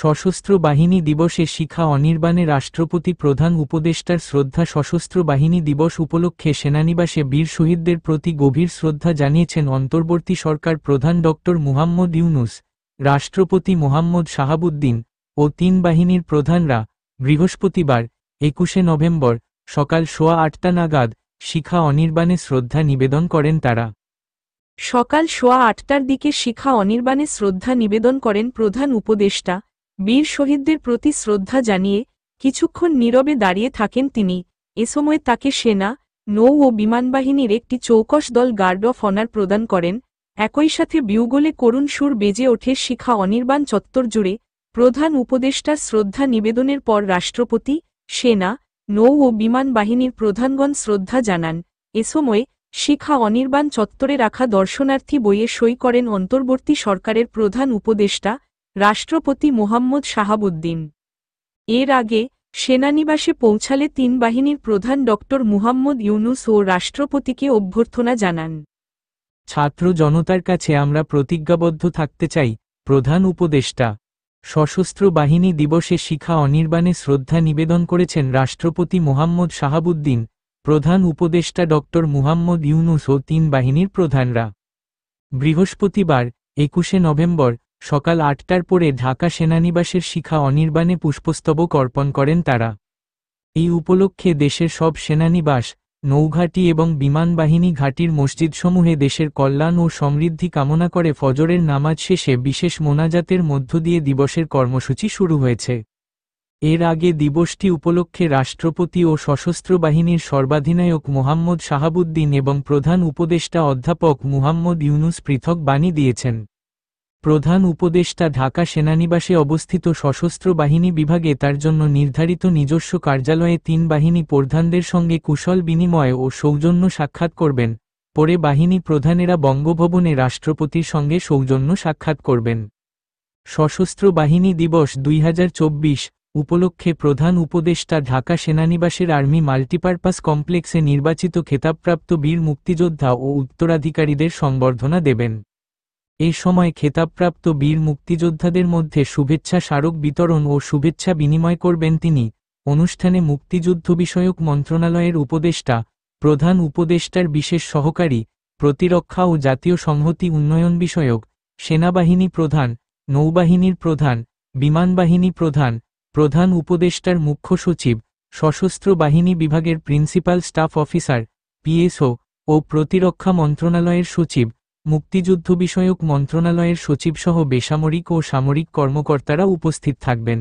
সশস্ত্র বাহিনী দিবসে শিখা অনির্বাণে রাষ্ট্রপতি প্রধান উপদেষ্টার শ্রদ্ধা সশস্ত্র বাহিনী দিবস উপলক্ষে সেনানিবাসে বীর শহীদদের প্রতি গভীর শ্রদ্ধা জানিয়েছেন অন্তর্বর্তী সরকার প্রধান ড মুহাম্মদ ইউনুস রাষ্ট্রপতি মোহাম্মদ শাহাবুদ্দিন ও তিন বাহিনীর প্রধানরা বৃহস্পতিবার একুশে নভেম্বর সকাল সোয়া আটটা নাগাদ শিখা অনির্বাণে শ্রদ্ধা নিবেদন করেন তারা সকাল সোয়া আটটার দিকে শিখা অনির্বাণে শ্রদ্ধা নিবেদন করেন প্রধান উপদেষ্টা বীর শহীদদের প্রতি শ্রদ্ধা জানিয়ে কিছুক্ষণ নীরবে দাঁড়িয়ে থাকেন তিনি এ সময় তাকে সেনা নৌ ও বিমানবাহিনীর একটি চৌকস দল গার্ড অফ অনার প্রদান করেন একই সাথে বিউগোলে করুণ সুর বেজে ওঠে শিখা অনির্বাণ চত্বর জুড়ে প্রধান উপদেষ্টা শ্রদ্ধা নিবেদনের পর রাষ্ট্রপতি সেনা নৌ ও বিমান বাহিনীর প্রধানগণ শ্রদ্ধা জানান এ সময় শিখা অনির্বাণ চত্বরে রাখা দর্শনার্থী বইয়ে সই করেন অন্তর্বর্তী সরকারের প্রধান উপদেষ্টা রাষ্ট্রপতি মোহাম্মদ শাহাবুদ্দিন এর আগে সেনানিবাসে পৌঁছালে তিন বাহিনীর প্রধান ডক্টর মুহাম্মদ ইউনুস ও রাষ্ট্রপতিকে অভ্যর্থনা জানান ছাত্র জনতার কাছে আমরা প্রতিজ্ঞাবদ্ধ থাকতে চাই প্রধান উপদেষ্টা সশস্ত্র বাহিনী দিবসে শিখা অনির্বাণে শ্রদ্ধা নিবেদন করেছেন রাষ্ট্রপতি মোহাম্মদ শাহাবুদ্দিন প্রধান উপদেষ্টা ডক্টর মুহাম্মদ ইউনুস ও তিন বাহিনীর প্রধানরা বৃহস্পতিবার একুশে নভেম্বর সকাল আটটার পরে ঢাকা সেনানিবাসের শিখা অনির্বাণে পুষ্পস্তবক অর্পণ করেন তারা এই উপলক্ষে দেশের সব সেনানিবাস নৌঘাটি এবং বিমানবাহিনী ঘাটির মসজিদসমূহে দেশের কল্যাণ ও সমৃদ্ধি কামনা করে ফজরের নামাজ শেষে বিশেষ মোনাজাতের মধ্য দিয়ে দিবসের কর্মসূচি শুরু হয়েছে এর আগে দিবসটি উপলক্ষে রাষ্ট্রপতি ও সশস্ত্র বাহিনীর সর্বাধিনায়ক মোহাম্মদ শাহাবুদ্দিন এবং প্রধান উপদেষ্টা অধ্যাপক মুহাম্মদ ইউনুস পৃথক বাণী দিয়েছেন প্রধান উপদেষ্টা ঢাকা সেনানিবাসে অবস্থিত সশস্ত্র বাহিনী বিভাগে তার জন্য নির্ধারিত নিজস্ব কার্যালয়ে তিন বাহিনী প্রধানদের সঙ্গে কুশল বিনিময় ও সৌজন্য সাক্ষাৎ করবেন পরে বাহিনী প্রধানেরা বঙ্গভবনে রাষ্ট্রপতির সঙ্গে সৌজন্য সাক্ষাৎ করবেন সশস্ত্র বাহিনী দিবস দুই উপলক্ষে প্রধান উপদেষ্টা ঢাকা সেনানিবাসের আর্মি মাল্টিপারপাস কমপ্লেক্সে নির্বাচিত খেতাবপ্রাপ্ত বীর মুক্তিযোদ্ধা ও উত্তরাধিকারীদের সংবর্ধনা দেবেন এই সময় খেতাবপ্রাপ্ত বীর মুক্তিযোদ্ধাদের মধ্যে শুভেচ্ছা স্মারক বিতরণ ও শুভেচ্ছা বিনিময় করবেন তিনি অনুষ্ঠানে মুক্তিযুদ্ধ বিষয়ক মন্ত্রণালয়ের উপদেষ্টা প্রধান উপদেষ্টার বিশেষ সহকারী প্রতিরক্ষা ও জাতীয় সংহতি উন্নয়ন বিষয়ক সেনাবাহিনী প্রধান নৌবাহিনীর প্রধান বিমানবাহিনী প্রধান প্রধান উপদেষ্টার মুখ্য সচিব সশস্ত্র বাহিনী বিভাগের প্রিন্সিপাল স্টাফ অফিসার পিএসও ও প্রতিরক্ষা মন্ত্রণালয়ের সচিব মুক্তিযুদ্ধ বিষয়ক মন্ত্রণালয়ের সচিবসহ বেসামরিক ও সামরিক কর্মকর্তারা উপস্থিত থাকবেন